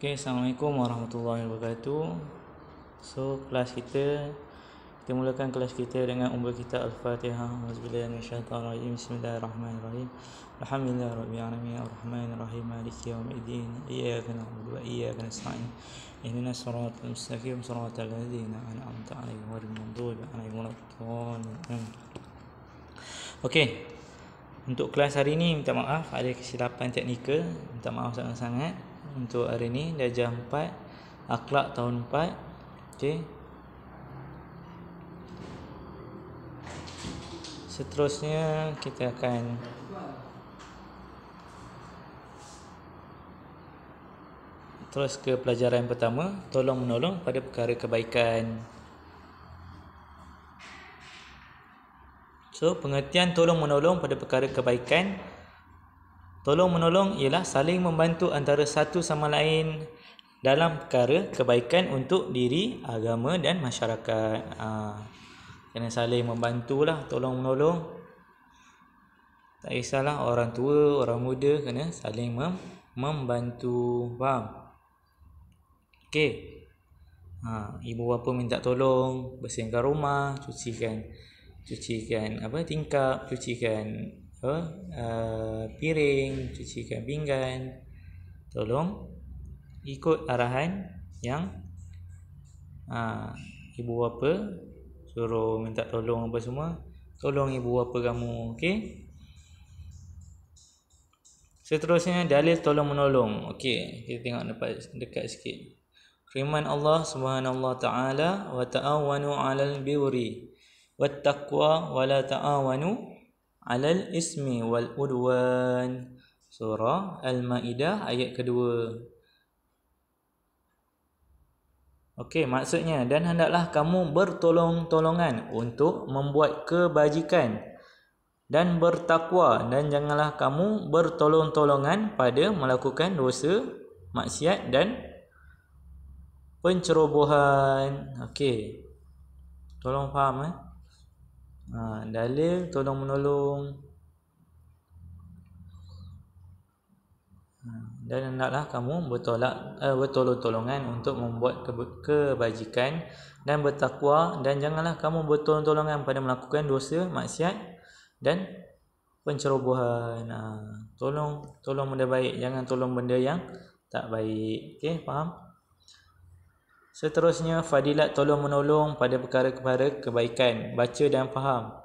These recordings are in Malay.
Okay, Assalamualaikum warahmatullahi wabarakatuh So, kelas kita Kita mulakan kelas kita dengan umur kita Al-Fatihah Bismillahirrahmanirrahim Bismillahirrahmanirrahim Alhamdulillah Rabbil Alamin Ar-Rahman Ar-Rahim Maliki Yawm Iddin Iyaka Na'budu Wa Iyaka Nasta'in Ihnina Surat Al-Mustafim Surat Al-Ladina An'amta Alayhi Wa Al-Mundur Alayhi Wa Al-Tawan Okay Untuk kelas hari ini Minta maaf Ada kesilapan teknikal Minta maaf sangat-sangat untuk hari ini dah jam 4 akhlak tahun 4 okey seterusnya kita akan terus ke pelajaran pertama tolong menolong pada perkara kebaikan so pengertian tolong menolong pada perkara kebaikan Tolong menolong ialah saling membantu antara satu sama lain dalam perkara kebaikan untuk diri, agama dan masyarakat. Ha. Kena saling membantu lah, tolong menolong. Tak kisahlah orang tua, orang muda kena saling mem- membantu. Faham? Okey. Ha, ibu bapa minta tolong bersihkan rumah, cucikan cucikan apa tingkap, cucikan uh, piring, cucikan pinggan. Tolong ikut arahan yang uh, ibu bapa suruh minta tolong apa semua. Tolong ibu bapa kamu, okey? Seterusnya dalil tolong menolong. Okey, kita tengok dekat dekat sikit. Firman Allah Subhanahu taala wa ta'awanu 'alal birri wat taqwa wa la ta'awanu alal ismi wal udwan surah al-maidah ayat kedua okey maksudnya dan hendaklah kamu bertolong-tolongan untuk membuat kebajikan dan bertakwa dan janganlah kamu bertolong-tolongan pada melakukan dosa maksiat dan pencerobohan okey tolong faham eh ha, dalil tolong menolong ha, dan hendaklah kamu bertolak eh, bertolong-tolongan untuk membuat kebajikan dan bertakwa dan janganlah kamu bertolong-tolongan pada melakukan dosa maksiat dan pencerobohan ha, tolong tolong benda baik jangan tolong benda yang tak baik okey faham Seterusnya, fadilat tolong menolong pada perkara-perkara kebaikan, baca dan faham.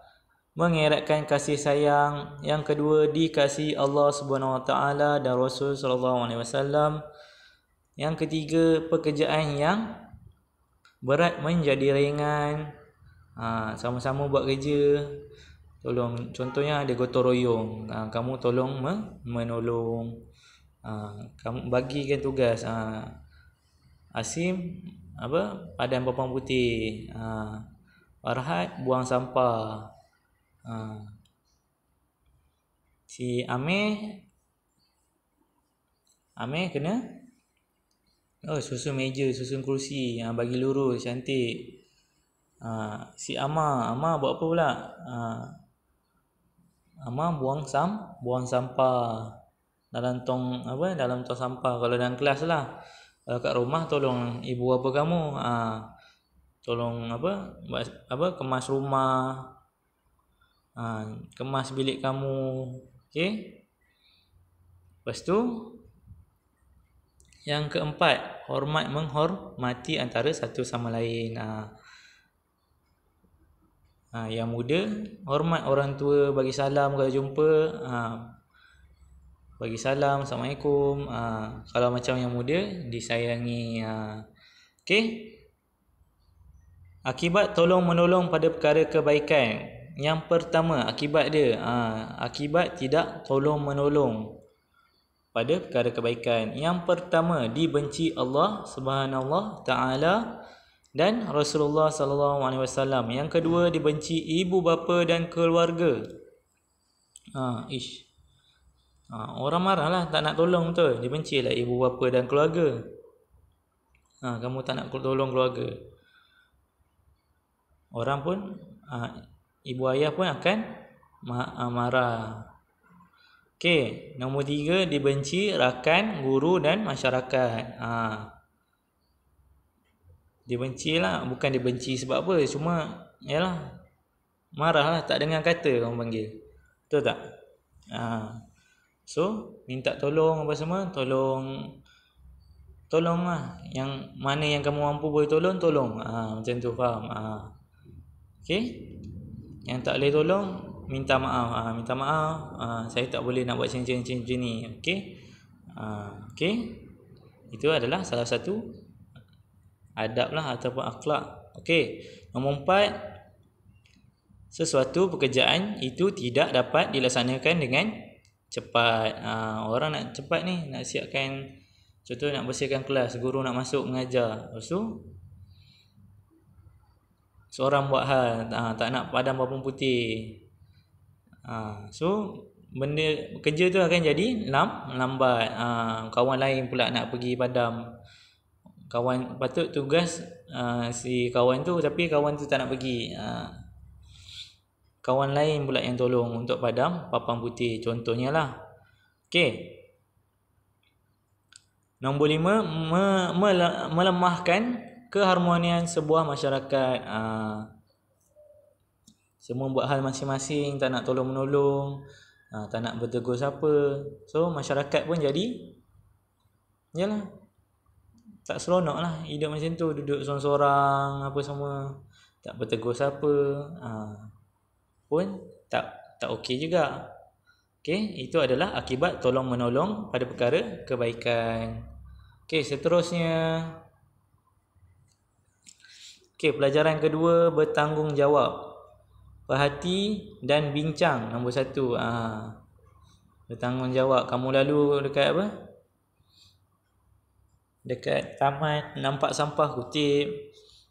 Mengeratkan kasih sayang. Yang kedua, dikasih Allah Subhanahu Wa Taala dan Rasul Sallallahu Alaihi Wasallam. Yang ketiga, pekerjaan yang berat menjadi ringan. Ha, sama-sama buat kerja. Tolong, contohnya ada gotong royong. Ha, kamu tolong me- menolong. Ha, kamu bagikan tugas. Ha, Asim apa padan bawang putih ha. Farhad buang sampah ha. si ame ame kena oh susun meja susun kerusi ha, bagi lurus cantik ha. si Ama Ama buat apa pula ha. Ama buang sam buang sampah dalam tong apa dalam tong sampah kalau dalam kelas lah uh, kat rumah tolong ibu apa kamu uh, tolong apa apa kemas rumah uh, kemas bilik kamu okey lepas tu yang keempat hormat menghormati antara satu sama lain uh, Ha, yang muda hormat orang tua bagi salam kalau jumpa ha, bagi salam assalamualaikum uh, kalau macam yang muda disayangi uh. okey akibat tolong menolong pada perkara kebaikan yang pertama akibat dia uh, akibat tidak tolong menolong pada perkara kebaikan yang pertama dibenci Allah Subhanahu taala dan Rasulullah sallallahu alaihi wasallam yang kedua dibenci ibu bapa dan keluarga ha ish Ha, orang marah lah, tak nak tolong betul. Dia benci lah ibu bapa dan keluarga. Ha, kamu tak nak tolong keluarga. Orang pun, ha, ibu ayah pun akan ma- ha, marah. Okey, nombor tiga, dibenci rakan, guru dan masyarakat. Ha. Dibenci lah, bukan dibenci sebab apa, cuma, yalah, marah lah, tak dengar kata orang panggil. tu tak? Haa. So minta tolong apa semua Tolong Tolong lah Yang mana yang kamu mampu boleh tolong Tolong ha, Macam tu faham ha. Ah. Okay Yang tak boleh tolong Minta maaf ha, Minta maaf ha, Saya tak boleh nak buat macam-macam ni Okay ha, Okay Itu adalah salah satu Adab lah ataupun akhlak Okay Nombor empat Sesuatu pekerjaan itu tidak dapat dilaksanakan dengan cepat uh, orang nak cepat ni nak siapkan contoh nak bersihkan kelas guru nak masuk mengajar lepas tu seorang buat hal uh, tak nak padam apa putih uh, so benda kerja tu akan jadi lam, lambat uh, kawan lain pula nak pergi padam kawan patut tugas uh, si kawan tu tapi kawan tu tak nak pergi uh, kawan lain pula yang tolong untuk padam papan putih contohnya lah. Okey. Nombor lima, me me melemahkan keharmonian sebuah masyarakat. Aa, ah. semua buat hal masing-masing, tak nak tolong-menolong, ah, tak nak bertegur siapa. So, masyarakat pun jadi, yalah, tak seronok lah hidup macam tu, duduk seorang-seorang, apa semua, tak bertegur siapa. Aa, ah pun tak tak okey juga. Okey, itu adalah akibat tolong menolong pada perkara kebaikan. Okey, seterusnya Okey, pelajaran kedua bertanggungjawab. Perhati dan bincang nombor satu Ah. Bertanggungjawab kamu lalu dekat apa? Dekat taman nampak sampah kutip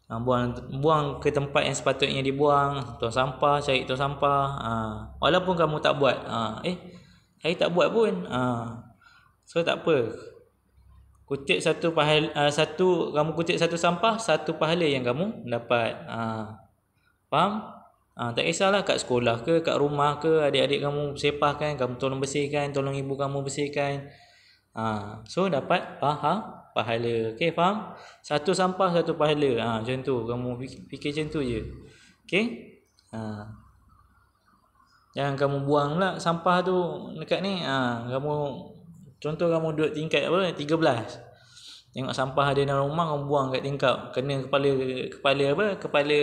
ha, buang buang ke tempat yang sepatutnya dibuang tuang sampah cari tuang sampah ha, walaupun kamu tak buat ha, eh saya tak buat pun ha, so tak apa kutip satu pahala uh, satu kamu kutip satu sampah satu pahala yang kamu dapat ha, faham ha, tak kisahlah kat sekolah ke kat rumah ke adik-adik kamu sepahkan kamu tolong bersihkan tolong ibu kamu bersihkan ha, so dapat faham pahala. Okey, faham? Satu sampah satu pahala. Ha macam tu. Kamu fikir macam tu je. Okey? Ha. Jangan kamu buanglah sampah tu dekat ni. Ha kamu contoh kamu duduk tingkat apa? 13. Tengok sampah ada dalam rumah kamu buang kat tingkap. Kena kepala kepala apa? Kepala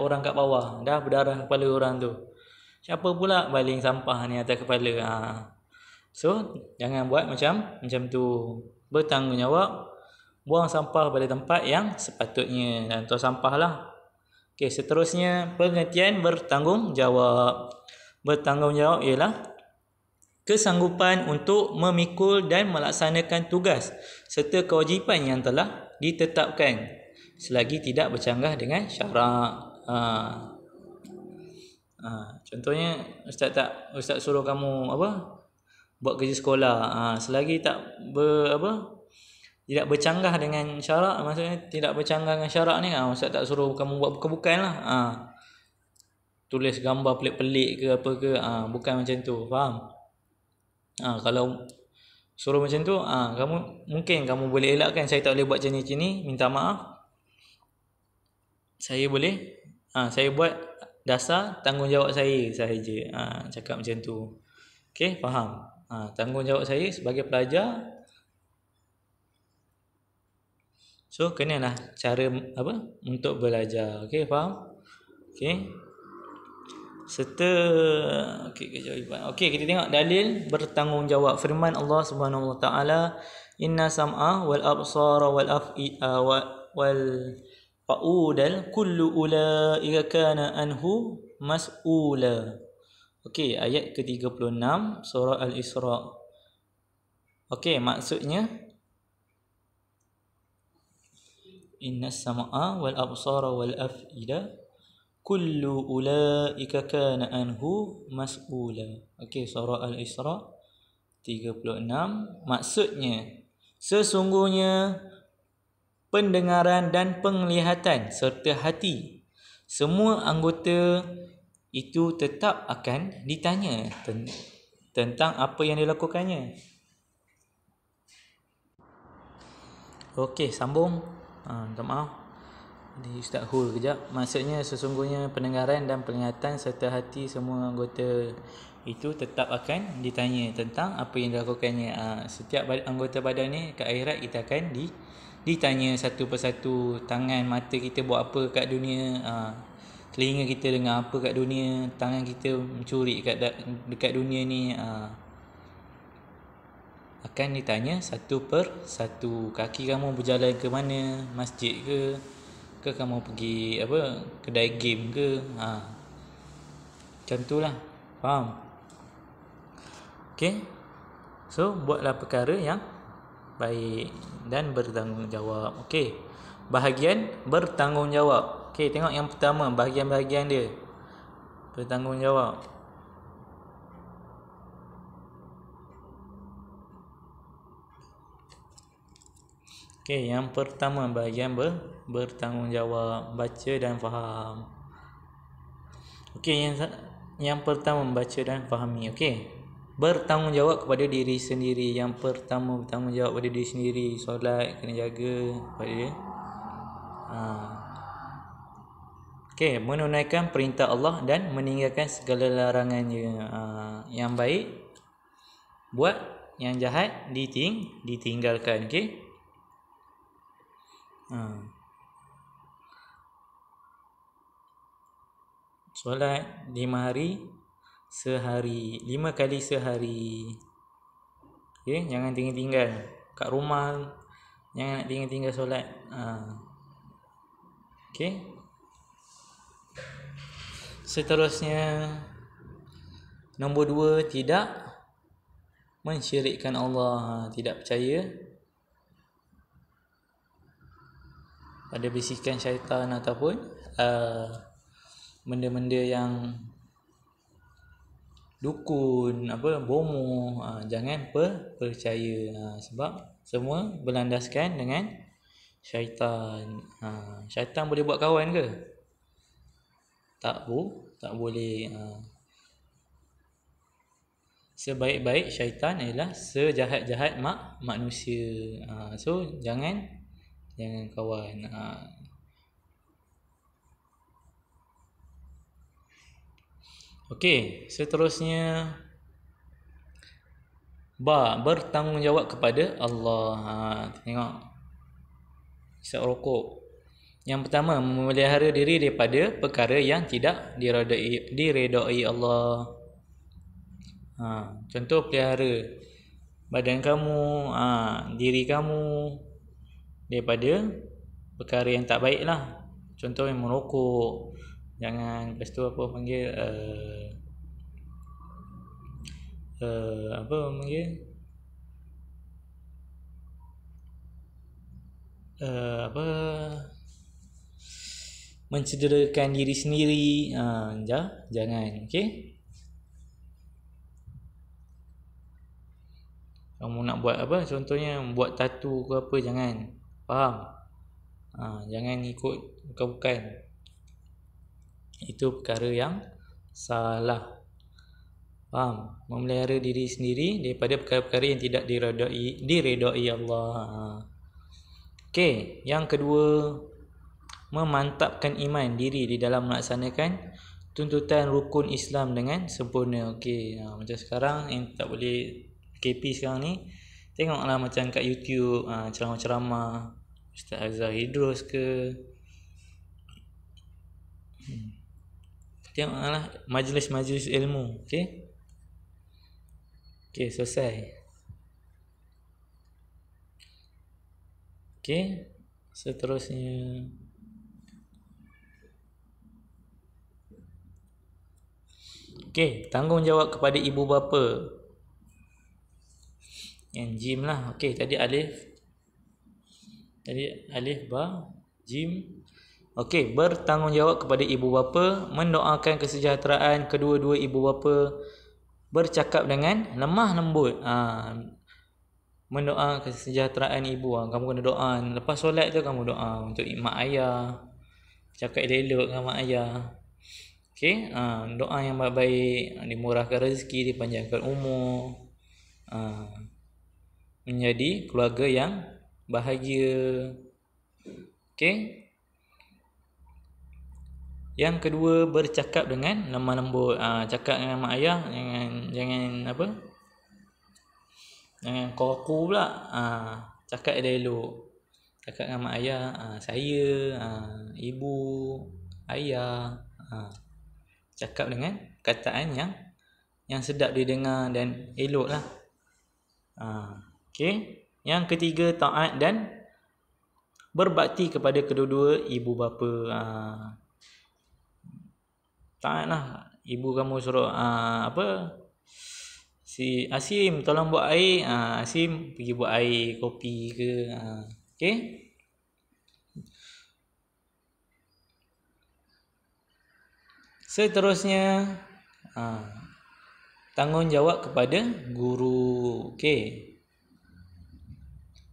orang kat bawah. Dah berdarah kepala orang tu. Siapa pula baling sampah ni atas kepala? Ha. So, jangan buat macam macam tu. Bertanggungjawab buang sampah pada tempat yang sepatutnya dan tuang sampah lah. Okey, seterusnya pengertian bertanggungjawab. Bertanggungjawab ialah kesanggupan untuk memikul dan melaksanakan tugas serta kewajipan yang telah ditetapkan selagi tidak bercanggah dengan syarak. Ha. Ha. contohnya ustaz tak ustaz suruh kamu apa buat kerja sekolah ha. selagi tak ber, apa tidak bercanggah dengan syarak maksudnya tidak bercanggah dengan syarak ni ah ustaz tak suruh kamu buat bukan-bukan lah ha. tulis gambar pelik-pelik ke apa ke ha. bukan macam tu faham ha. kalau suruh macam tu ha. kamu mungkin kamu boleh elakkan saya tak boleh buat macam ni sini minta maaf saya boleh ha. saya buat dasar tanggungjawab saya sahaja ha. cakap macam tu Okay, faham ha. tanggungjawab saya sebagai pelajar So kena lah cara apa untuk belajar. Okey, faham? Okey. Serta okey kejap. Okey, kita tengok dalil bertanggungjawab firman Allah Subhanahu Wa Taala, "Inna sam'a wal absara wal af'a uh, wa wal fa'udal kullu ulaika kana anhu mas'ula." Okey, ayat ke-36 surah Al-Isra. Okey, maksudnya Inna sama'a wal absara wal af'ida Kullu ula'ika kana anhu mas'ula Okey, surah Al-Isra 36 Maksudnya Sesungguhnya Pendengaran dan penglihatan serta hati Semua anggota itu tetap akan ditanya ten- Tentang apa yang dilakukannya Okey, sambung ha, minta maaf di Ustaz Hul kejap Maksudnya sesungguhnya pendengaran dan penglihatan serta hati semua anggota itu tetap akan ditanya tentang apa yang dilakukannya ha, Setiap anggota badan ni ke akhirat kita akan di, ditanya satu persatu Tangan, mata kita buat apa kat dunia ha, Telinga kita dengar apa kat dunia Tangan kita mencuri kat, dekat dunia ni Haa akan ditanya satu per satu kaki kamu berjalan ke mana masjid ke ke kamu pergi apa kedai game ke ha macam itulah faham okey so buatlah perkara yang baik dan bertanggungjawab okey bahagian bertanggungjawab okey tengok yang pertama bahagian-bahagian dia bertanggungjawab Okey, yang pertama bahagian ber, bertanggungjawab baca dan faham. Okey, yang yang pertama baca dan fahami. Okey. Bertanggungjawab kepada diri sendiri. Yang pertama bertanggungjawab kepada diri sendiri. Solat kena jaga kepada dia. Ha. Okey, menunaikan perintah Allah dan meninggalkan segala larangannya. Ha. yang baik buat, yang jahat diting, ditinggalkan. Okey. Hmm. Solat lima hari Sehari Lima kali sehari okay? Jangan tinggal-tinggal Kat rumah Jangan nak tinggal-tinggal solat ha. Okay Seterusnya Nombor dua Tidak Mensyirikkan Allah Tidak percaya Pada bisikan syaitan ataupun uh, benda-benda uh, yang dukun apa bomo uh, jangan per percaya uh, sebab semua berlandaskan dengan syaitan uh, syaitan boleh buat kawan ke tak bu tak boleh uh. sebaik-baik syaitan ialah sejahat-jahat mak manusia uh, so jangan jangan kawan ha. Okey, seterusnya ba bertanggungjawab kepada Allah. Ha, tengok. Isap rokok. Yang pertama, memelihara diri daripada perkara yang tidak diredai diredai Allah. Ha, contoh pelihara badan kamu, ha, diri kamu, daripada perkara yang tak baik lah Contohnya merokok jangan lepas tu apa panggil uh, uh, apa panggil uh, apa mencederakan diri sendiri uh, jangan okey kamu nak buat apa contohnya buat tatu ke apa jangan Faham? Ha, jangan ikut bukan-bukan Itu perkara yang salah Faham? Memelihara diri sendiri daripada perkara-perkara yang tidak diredai, diredai Allah ha. Okay, yang kedua Memantapkan iman diri di dalam melaksanakan Tuntutan rukun Islam dengan sempurna Okay, ha, macam sekarang yang tak boleh KP sekarang ni Tengoklah macam kat YouTube ha, Ceramah-ceramah Ustaz Azhar hidros ke hmm. Tengoklah majlis-majlis ilmu Okay Okay selesai Okay Seterusnya Okay Tanggungjawab kepada ibu bapa Yang jim lah Okay tadi alif jadi alif ba jim. Okey, bertanggungjawab kepada ibu bapa, mendoakan kesejahteraan kedua-dua ibu bapa, bercakap dengan lemah lembut. Ha, mendoa kesejahteraan ibu. Ha, kamu kena doa. Lepas solat tu kamu doa untuk mak ayah. Cakap elok-elok dengan mak ayah. Okey, ha, doa yang baik-baik, dimurahkan rezeki, dipanjangkan umur. Ha, menjadi keluarga yang bahagia. Okey. Yang kedua bercakap dengan nama lembut. ha, cakap dengan mak ayah jangan jangan apa? Jangan kaku pula. ha, cakap dia elok. Cakap dengan mak ayah, ha, saya, ha, ibu, ayah. Ha, cakap dengan kataan yang yang sedap didengar dan eloklah. lah, ha, okey. Yang ketiga taat dan berbakti kepada kedua-dua ibu bapa. Ha. Taatlah ibu kamu suruh ha, apa? Si Asim tolong buat air. Ha, Asim pergi buat air kopi ke. Ha. Okey. Seterusnya ha, tanggungjawab kepada guru. Okey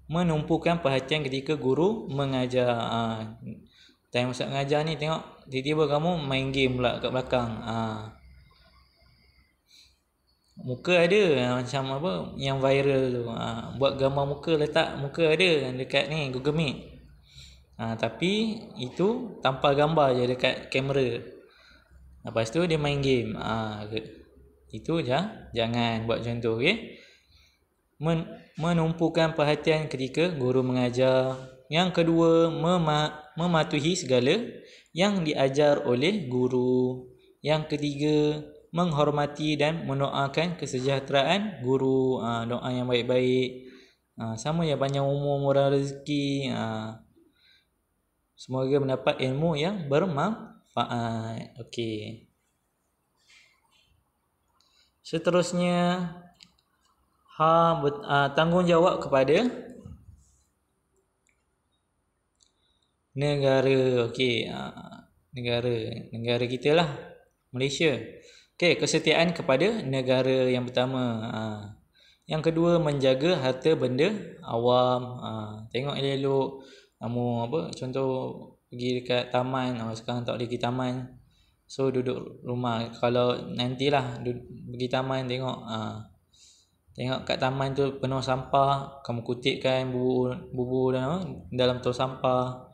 menumpukan perhatian ketika guru mengajar ha, time masa mengajar ni tengok tiba-tiba kamu main game pula kat belakang ha. muka ada ha, macam apa yang viral tu ha. buat gambar muka letak muka ada dekat ni Google Meet ha, tapi itu tanpa gambar je dekat kamera lepas tu dia main game ha. itu je jangan buat contoh okay? men- menumpukan perhatian ketika guru mengajar. Yang kedua, mema- mematuhi segala yang diajar oleh guru. Yang ketiga, menghormati dan mendoakan kesejahteraan guru. Ha, doa yang baik-baik. Ha, sama yang panjang umur murah rezeki. Ha, semoga mendapat ilmu yang bermanfaat. Okey. Seterusnya, ha ber, uh, ha, tanggungjawab kepada negara okey uh, negara negara kita lah Malaysia okey kesetiaan kepada negara yang pertama uh, yang kedua menjaga harta benda awam uh, tengok elok-elok kamu apa contoh pergi dekat taman oh, sekarang tak boleh pergi taman so duduk rumah kalau nantilah duduk, pergi taman tengok uh, Tengok kat taman tu penuh sampah, kamu kutipkan bubur-bubur dan apa dalam tong sampah.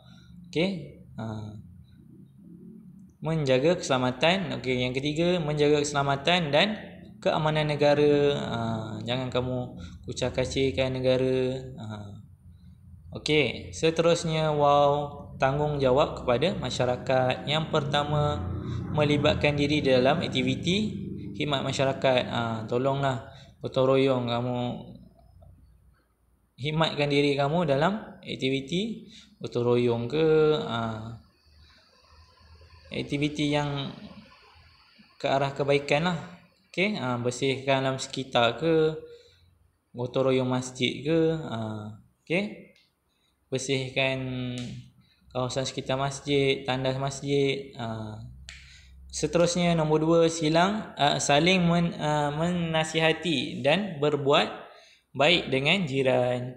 Okey. Ha. Menjaga keselamatan. Okey, yang ketiga menjaga keselamatan dan keamanan negara. Ha. jangan kamu kucak-kacikan negara. Ha. Okey, seterusnya wow tanggungjawab kepada masyarakat. Yang pertama melibatkan diri dalam aktiviti khidmat masyarakat. Ha, tolonglah gotong royong kamu himatkan diri kamu dalam aktiviti gotong royong ke aa, ha. aktiviti yang ke arah kebaikan lah okay? aa, ha, bersihkan dalam sekitar ke gotong royong masjid ke aa, ha. okay? bersihkan kawasan sekitar masjid tandas masjid aa, Seterusnya nombor dua silang uh, saling men, uh, menasihati dan berbuat baik dengan jiran.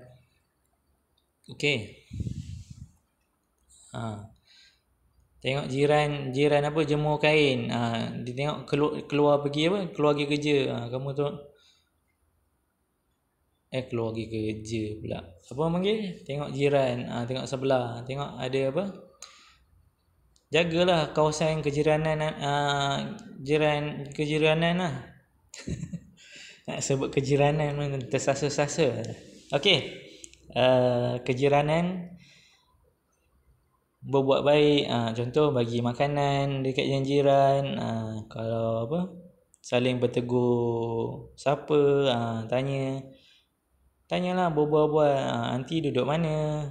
Okey. Ha. Tengok jiran jiran apa jemur kain. Ha. Dia tengok kelu, keluar pergi apa? Keluar pergi kerja. Ha. Kamu tu Eh keluar pergi kerja pula. Apa panggil? Tengok jiran. Ha. Tengok sebelah. Tengok ada apa? jagalah kawasan kejiranan uh, jiran kejiranan lah nak sebut kejiranan pun tersasa-sasa ok uh, kejiranan berbuat baik uh, contoh bagi makanan dekat jiran-jiran uh, kalau apa saling bertegur siapa uh, tanya tanyalah berbual-bual uh, nanti duduk mana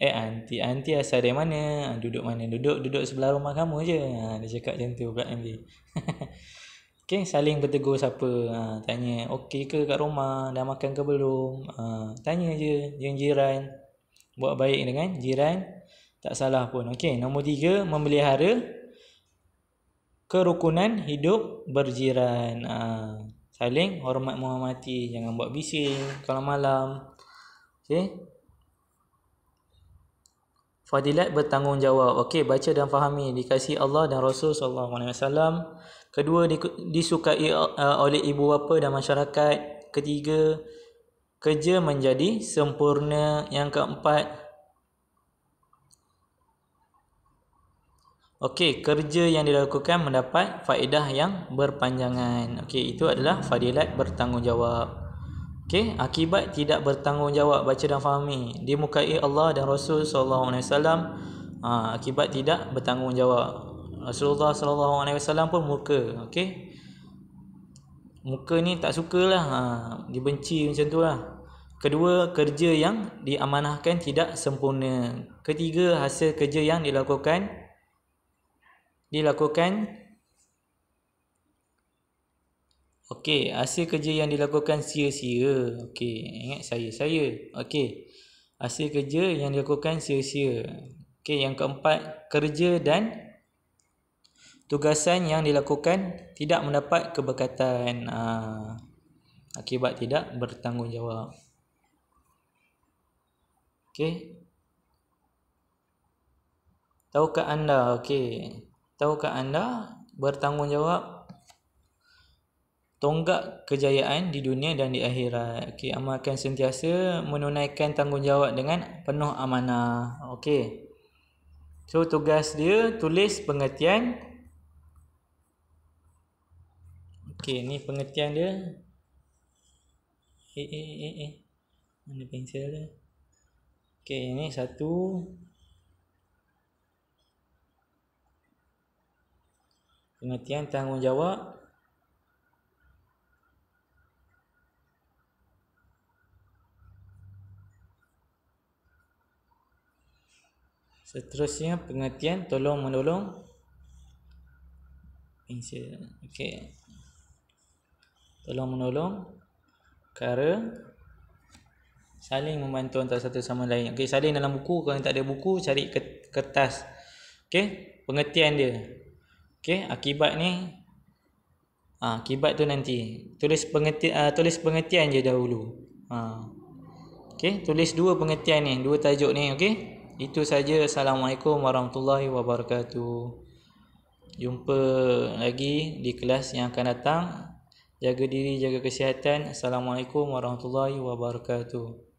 Eh anti anti asal dari mana? Ah, duduk mana? Duduk duduk sebelah rumah kamu je. Ha, dia cakap macam tu pula nanti. okay, saling bertegur siapa. Ha, tanya, okey ke kat rumah? Dah makan ke belum? Ha, tanya je yang jiran. Buat baik dengan jiran. Tak salah pun. Okey, nombor tiga, memelihara kerukunan hidup berjiran. Ha, saling hormat menghormati. Jangan buat bising kalau malam. Okey, Fadilat bertanggungjawab. Okey, baca dan fahami dikasihi Allah dan Rasul SAW. Kedua disukai uh, oleh ibu bapa dan masyarakat. Ketiga kerja menjadi sempurna. Yang keempat Okey, kerja yang dilakukan mendapat faedah yang berpanjangan. Okey, itu adalah fadilat bertanggungjawab. Okay, akibat tidak bertanggungjawab baca dan fahami di muka Allah dan Rasul SAW alaihi ha, akibat tidak bertanggungjawab Rasulullah SAW pun muka okay? muka ni tak sukalah ha dibenci macam tu lah kedua kerja yang diamanahkan tidak sempurna ketiga hasil kerja yang dilakukan dilakukan Okey, hasil kerja yang dilakukan sia-sia. Okey, ingat saya, saya. Okey. Hasil kerja yang dilakukan sia-sia. Okey, yang keempat, kerja dan tugasan yang dilakukan tidak mendapat keberkatan. Ah, akibat tidak bertanggungjawab. Okey. Tahukah anda, okey. Tahukah anda bertanggungjawab tonggak kejayaan di dunia dan di akhirat. Okey, akan sentiasa menunaikan tanggungjawab dengan penuh amanah. Okey. So tugas dia tulis pengertian. Okey, ni pengertian dia. Eh eh eh eh. Mana pensel dia? Okey, ini satu. Pengertian tanggungjawab. Seterusnya pengertian tolong menolong. Pensil. Okey. Tolong menolong. Kara saling membantu antara satu sama lain. Okey, saling dalam buku kalau tak ada buku cari kertas. Okey, pengertian dia. Okey, akibat ni ha, akibat tu nanti. Tulis pengertian ha, uh, tulis pengertian je dahulu. Ha. Okey, tulis dua pengertian ni, dua tajuk ni, okey. Itu saja. Assalamualaikum warahmatullahi wabarakatuh. Jumpa lagi di kelas yang akan datang. Jaga diri, jaga kesihatan. Assalamualaikum warahmatullahi wabarakatuh.